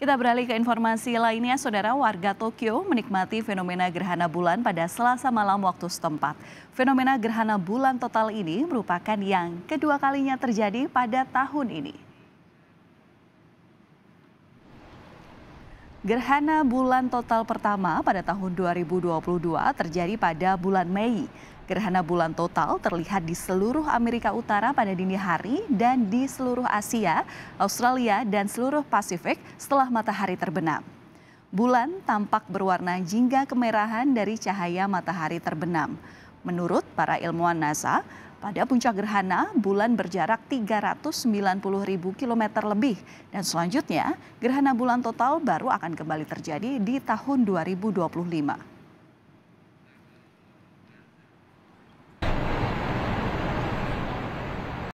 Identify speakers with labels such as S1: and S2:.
S1: Kita beralih ke informasi lainnya, saudara warga Tokyo menikmati fenomena gerhana bulan pada selasa malam waktu setempat. Fenomena gerhana bulan total ini merupakan yang kedua kalinya terjadi pada tahun ini. Gerhana bulan total pertama pada tahun 2022 terjadi pada bulan Mei. Gerhana bulan total terlihat di seluruh Amerika Utara pada dini hari dan di seluruh Asia, Australia, dan seluruh Pasifik setelah matahari terbenam. Bulan tampak berwarna jingga kemerahan dari cahaya matahari terbenam. Menurut para ilmuwan NASA, pada puncak gerhana, bulan berjarak 390 ribu kilometer lebih dan selanjutnya gerhana bulan total baru akan kembali terjadi di tahun 2025.